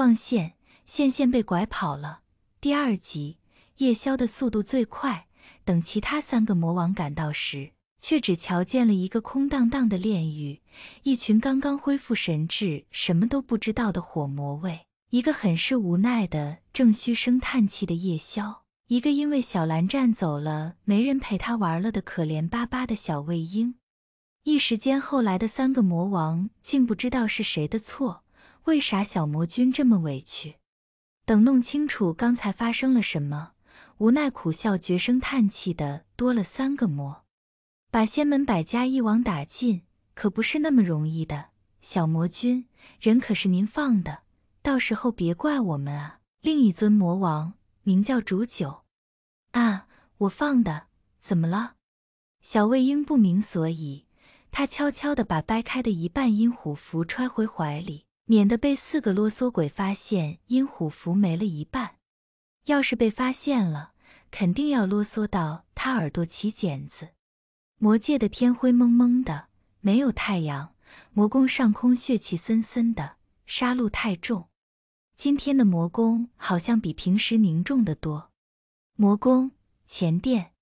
望线线线被拐跑了。第二集，夜宵的速度最快。等其他三个魔王赶到时，却只瞧见了一个空荡荡的炼狱，一群刚刚恢复神智、什么都不知道的火魔卫，一个很是无奈的正嘘声叹气的夜宵，一个因为小蓝站走了，没人陪他玩了的可怜巴巴的小卫婴。一时间，后来的三个魔王竟不知道是谁的错。为啥小魔君这么委屈？等弄清楚刚才发生了什么，无奈苦笑、绝声叹气的多了三个魔，把仙门百家一网打尽，可不是那么容易的。小魔君，人可是您放的，到时候别怪我们啊！另一尊魔王名叫煮酒啊，我放的，怎么了？小魏婴不明所以，他悄悄的把掰开的一半阴虎符揣回怀里。免得被四个啰嗦鬼发现，阴虎符没了一半。要是被发现了，肯定要啰嗦到他耳朵起茧子。魔界的天灰蒙蒙的，没有太阳。魔宫上空血气森森的，杀戮太重。今天的魔宫好像比平时凝重得多。魔宫前殿，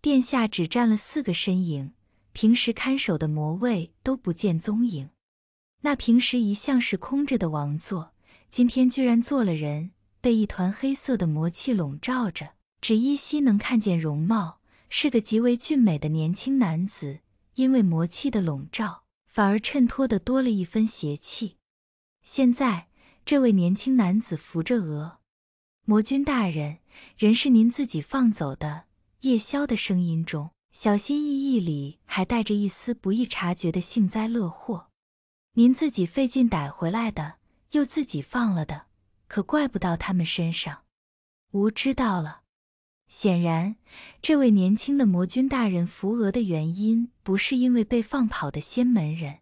殿下只站了四个身影，平时看守的魔卫都不见踪影。那平时一向是空着的王座，今天居然坐了人，被一团黑色的魔气笼罩着，只依稀能看见容貌，是个极为俊美的年轻男子。因为魔气的笼罩，反而衬托的多了一分邪气。现在，这位年轻男子扶着额，魔君大人，人是您自己放走的。夜宵的声音中，小心翼翼里还带着一丝不易察觉的幸灾乐祸。您自己费劲逮回来的，又自己放了的，可怪不到他们身上。吾知道了。显然，这位年轻的魔君大人扶额的原因，不是因为被放跑的仙门人。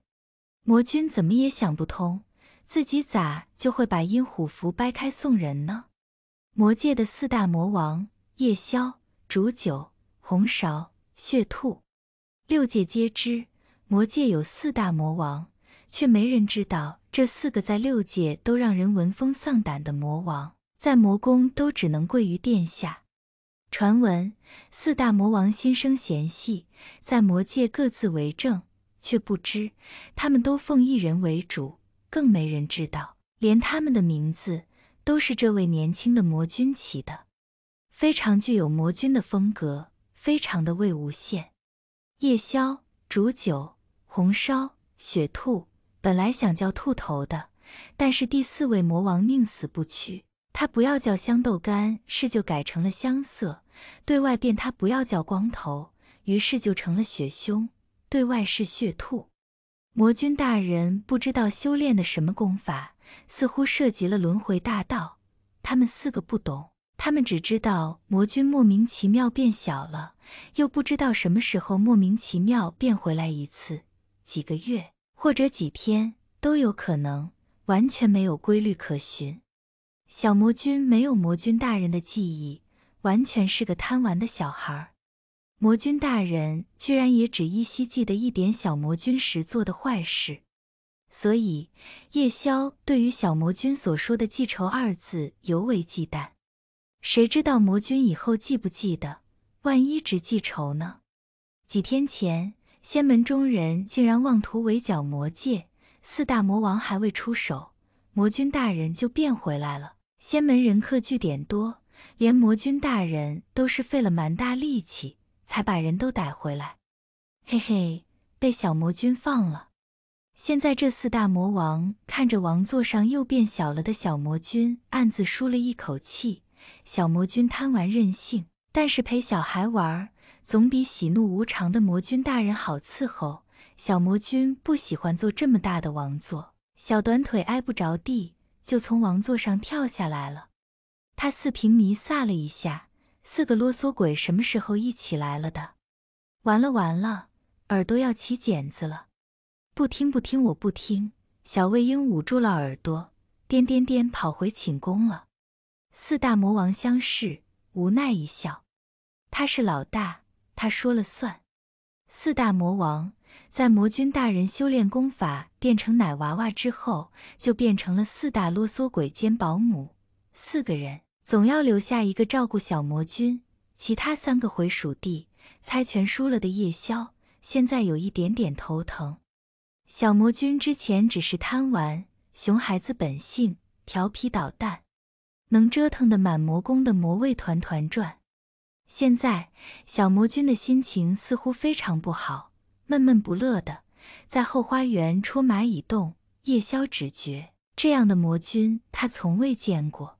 魔君怎么也想不通，自己咋就会把阴虎符掰开送人呢？魔界的四大魔王夜宵、煮酒、红芍、血兔，六界皆知，魔界有四大魔王。却没人知道，这四个在六界都让人闻风丧胆的魔王，在魔宫都只能跪于殿下。传闻四大魔王心生嫌隙，在魔界各自为政，却不知他们都奉一人为主。更没人知道，连他们的名字都是这位年轻的魔君起的，非常具有魔君的风格，非常的魏无羡。夜宵、煮酒、红烧雪兔。本来想叫兔头的，但是第四位魔王宁死不屈，他不要叫香豆干，是就改成了香色。对外便他不要叫光头，于是就成了血兄。对外是血兔。魔君大人不知道修炼的什么功法，似乎涉及了轮回大道。他们四个不懂，他们只知道魔君莫名其妙变小了，又不知道什么时候莫名其妙变回来一次，几个月。或者几天都有可能，完全没有规律可循。小魔君没有魔君大人的记忆，完全是个贪玩的小孩魔君大人居然也只依稀记得一点小魔君时做的坏事，所以叶宵对于小魔君所说的“记仇”二字尤为忌惮。谁知道魔君以后记不记得？万一只记仇呢？几天前。仙门中人竟然妄图围剿魔界，四大魔王还未出手，魔君大人就变回来了。仙门人客据点多，连魔君大人都是费了蛮大力气才把人都逮回来。嘿嘿，被小魔君放了。现在这四大魔王看着王座上又变小了的小魔君，暗自舒了一口气。小魔君贪玩任性，但是陪小孩玩总比喜怒无常的魔君大人好伺候。小魔君不喜欢坐这么大的王座，小短腿挨不着地，就从王座上跳下来了。他四平弥撒了一下，四个啰嗦鬼什么时候一起来了的？完了完了，耳朵要起茧子了！不听不听，我不听！小魏婴捂住了耳朵，颠颠颠跑回寝宫了。四大魔王相视，无奈一笑。他是老大。他说了算。四大魔王在魔君大人修炼功法变成奶娃娃之后，就变成了四大啰嗦鬼兼保姆。四个人总要留下一个照顾小魔君，其他三个回属地。猜拳输了的夜宵现在有一点点头疼。小魔君之前只是贪玩，熊孩子本性，调皮捣蛋，能折腾的满魔宫的魔卫团团转。现在小魔君的心情似乎非常不好，闷闷不乐的，在后花园戳蚂蚁洞、夜宵止觉这样的魔君他从未见过。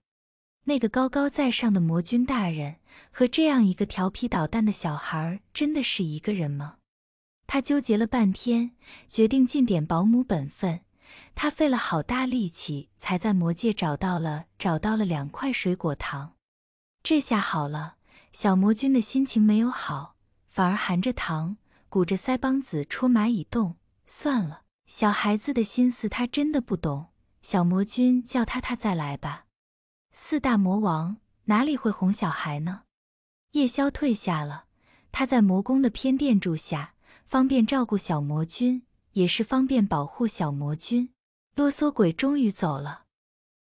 那个高高在上的魔君大人和这样一个调皮捣蛋的小孩真的是一个人吗？他纠结了半天，决定尽点保姆本分。他费了好大力气才在魔界找到了找到了两块水果糖，这下好了。小魔君的心情没有好，反而含着糖，鼓着腮帮子戳蚂蚁洞。算了，小孩子的心思他真的不懂。小魔君叫他，他再来吧。四大魔王哪里会哄小孩呢？夜宵退下了，他在魔宫的偏殿住下，方便照顾小魔君，也是方便保护小魔君。啰嗦鬼终于走了，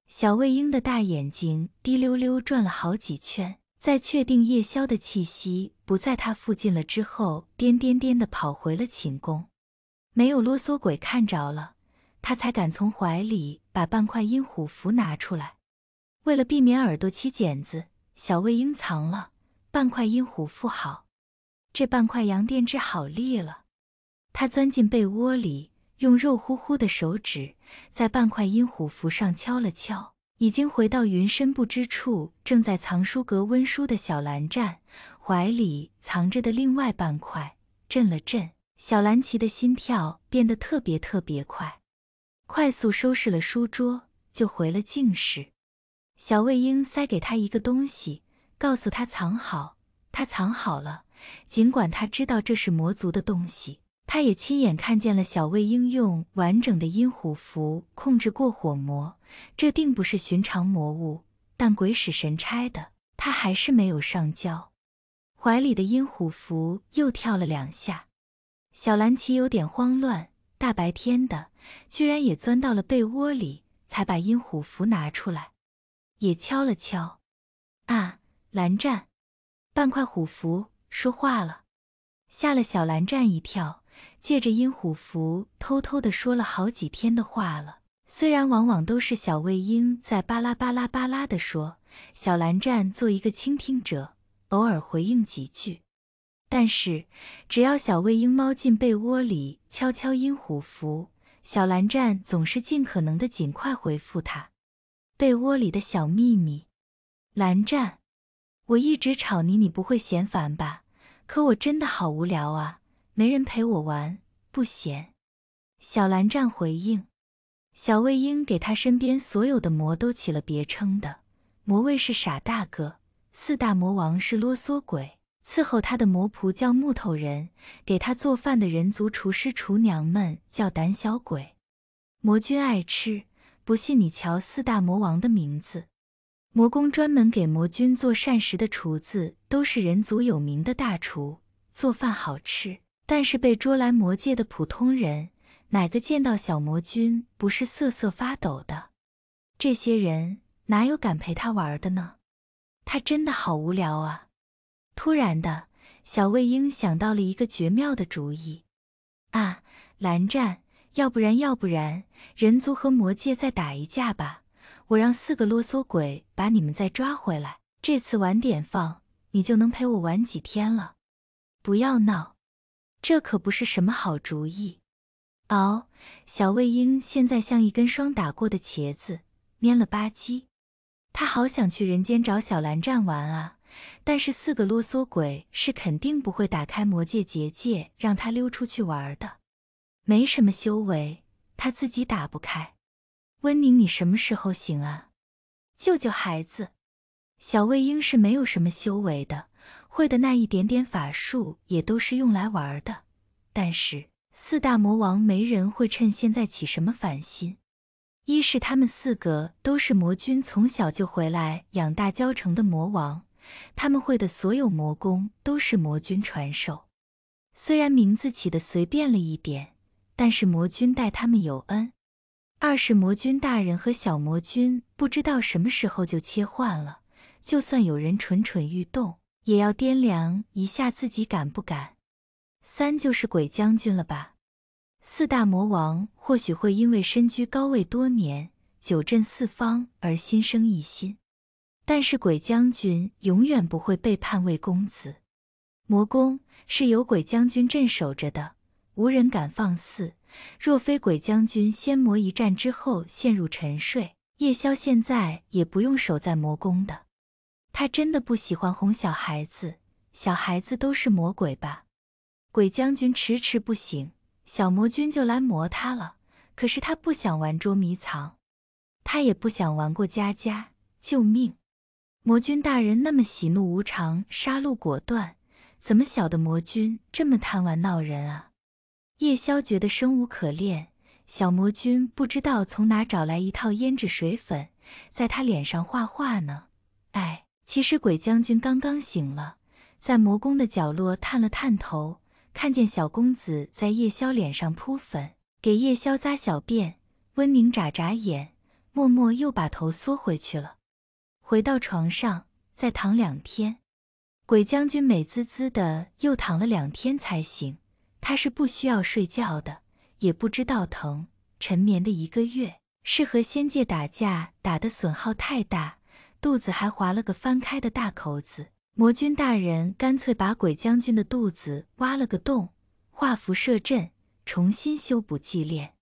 小魏婴的大眼睛滴溜溜转了好几圈。在确定夜宵的气息不在他附近了之后，颠颠颠地跑回了寝宫。没有啰嗦鬼看着了，他才敢从怀里把半块阴虎符拿出来。为了避免耳朵起茧子，小魏婴藏了半块阴虎符好。这半块羊垫之好利了。他钻进被窝里，用肉乎乎的手指在半块阴虎符上敲了敲。已经回到云深不知处，正在藏书阁温书的小蓝湛怀里藏着的另外半块震了震，小蓝旗的心跳变得特别特别快，快速收拾了书桌就回了静室。小魏婴塞给他一个东西，告诉他藏好，他藏好了。尽管他知道这是魔族的东西。他也亲眼看见了小魏婴用完整的阴虎符控制过火魔，这并不是寻常魔物，但鬼使神差的他还是没有上交。怀里的阴虎符又跳了两下，小蓝旗有点慌乱，大白天的居然也钻到了被窝里，才把阴虎符拿出来，也敲了敲。啊，蓝湛，半块虎符说话了，吓了小蓝湛一跳。借着阴虎符，偷偷的说了好几天的话了。虽然往往都是小魏婴在巴拉巴拉巴拉的说，小蓝湛做一个倾听者，偶尔回应几句。但是，只要小魏婴猫进被窝里悄悄阴虎符，小蓝湛总是尽可能的尽快回复他。被窝里的小秘密，蓝湛，我一直吵你，你不会嫌烦吧？可我真的好无聊啊。没人陪我玩，不闲。小蓝湛回应：“小魏婴给他身边所有的魔都起了别称的魔卫是傻大哥，四大魔王是啰嗦鬼，伺候他的魔仆叫木头人，给他做饭的人族厨师厨娘们叫胆小鬼。魔君爱吃，不信你瞧四大魔王的名字。魔宫专门给魔君做膳食的厨子都是人族有名的大厨，做饭好吃。”但是被捉来魔界的普通人，哪个见到小魔君不是瑟瑟发抖的？这些人哪有敢陪他玩的呢？他真的好无聊啊！突然的，小魏婴想到了一个绝妙的主意啊！蓝湛，要不然，要不然，人族和魔界再打一架吧？我让四个啰嗦鬼把你们再抓回来，这次晚点放，你就能陪我玩几天了。不要闹！这可不是什么好主意。哦，小魏婴现在像一根霜打过的茄子，蔫了吧唧。他好想去人间找小蓝湛玩啊！但是四个啰嗦鬼是肯定不会打开魔界结界让他溜出去玩的。没什么修为，他自己打不开。温宁，你什么时候醒啊？救救孩子！小魏婴是没有什么修为的。会的那一点点法术也都是用来玩的，但是四大魔王没人会趁现在起什么反心。一是他们四个都是魔君从小就回来养大教成的魔王，他们会的所有魔功都是魔君传授，虽然名字起的随便了一点，但是魔君待他们有恩。二是魔君大人和小魔君不知道什么时候就切换了，就算有人蠢蠢欲动。也要掂量一下自己敢不敢。三就是鬼将军了吧？四大魔王或许会因为身居高位多年，久镇四方而心生疑心，但是鬼将军永远不会背叛魏公子。魔宫是由鬼将军镇守着的，无人敢放肆。若非鬼将军仙魔一战之后陷入沉睡，叶萧现在也不用守在魔宫的。他真的不喜欢哄小孩子，小孩子都是魔鬼吧？鬼将军迟迟不醒，小魔君就来磨他了。可是他不想玩捉迷藏，他也不想玩过家家。救命！魔君大人那么喜怒无常，杀戮果断，怎么小的魔君这么贪玩闹人啊？夜宵觉得生无可恋，小魔君不知道从哪找来一套胭脂水粉，在他脸上画画呢。其实鬼将军刚刚醒了，在魔宫的角落探了探头，看见小公子在夜宵脸上扑粉，给夜宵扎小辫。温宁眨眨眼，默默又把头缩回去了。回到床上，再躺两天。鬼将军美滋滋的又躺了两天才醒。他是不需要睡觉的，也不知道疼。沉眠的一个月，是和仙界打架打的损耗太大。肚子还划了个翻开的大口子，魔君大人干脆把鬼将军的肚子挖了个洞，画符设阵，重新修补祭炼。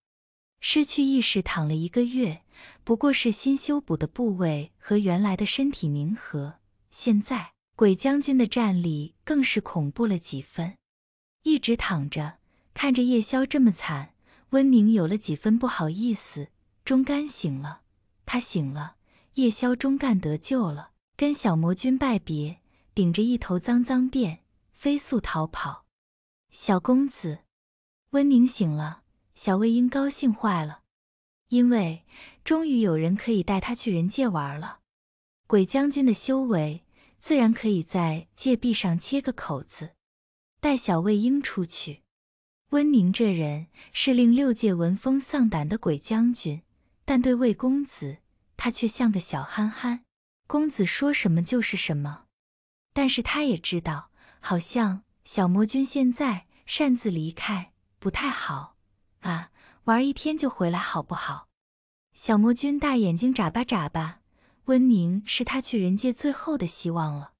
失去意识躺了一个月，不过是新修补的部位和原来的身体凝合。现在鬼将军的战力更是恐怖了几分。一直躺着看着夜宵这么惨，温宁有了几分不好意思。中干醒了，他醒了。夜宵中干得救了，跟小魔君拜别，顶着一头脏脏辫，飞速逃跑。小公子温宁醒了，小魏婴高兴坏了，因为终于有人可以带他去人界玩了。鬼将军的修为，自然可以在界壁上切个口子，带小魏婴出去。温宁这人是令六界闻风丧胆的鬼将军，但对魏公子。他却像个小憨憨，公子说什么就是什么。但是他也知道，好像小魔君现在擅自离开不太好啊，玩一天就回来好不好？小魔君大眼睛眨巴眨巴，温宁是他去人界最后的希望了。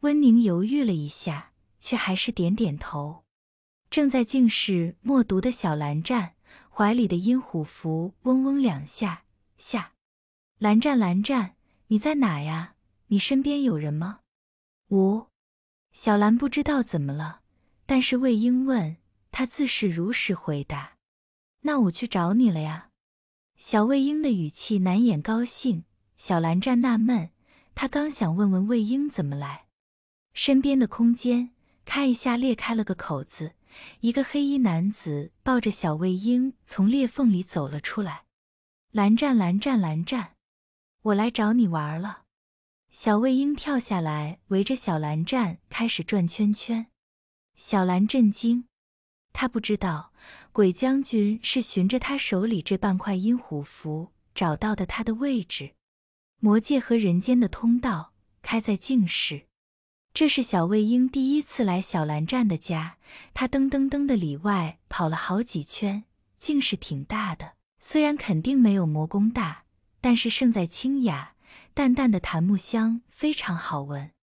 温宁犹豫了一下，却还是点点头。正在静室默读的小蓝湛怀里的阴虎符嗡嗡两下下。蓝湛，蓝湛，你在哪呀？你身边有人吗？五，小蓝不知道怎么了，但是魏婴问他，自是如实回答。那我去找你了呀。小魏婴的语气难掩高兴。小蓝湛纳闷，他刚想问问魏婴怎么来，身边的空间咔一下裂开了个口子，一个黑衣男子抱着小魏婴从裂缝里走了出来。蓝湛，蓝湛，蓝湛。我来找你玩了，小魏婴跳下来，围着小蓝站开始转圈圈。小蓝震惊，他不知道鬼将军是循着他手里这半块阴虎符找到的他的位置。魔界和人间的通道开在净室，这是小魏婴第一次来小蓝站的家，他噔噔噔的里外跑了好几圈，净室挺大的，虽然肯定没有魔宫大。但是胜在清雅，淡淡的檀木香非常好闻。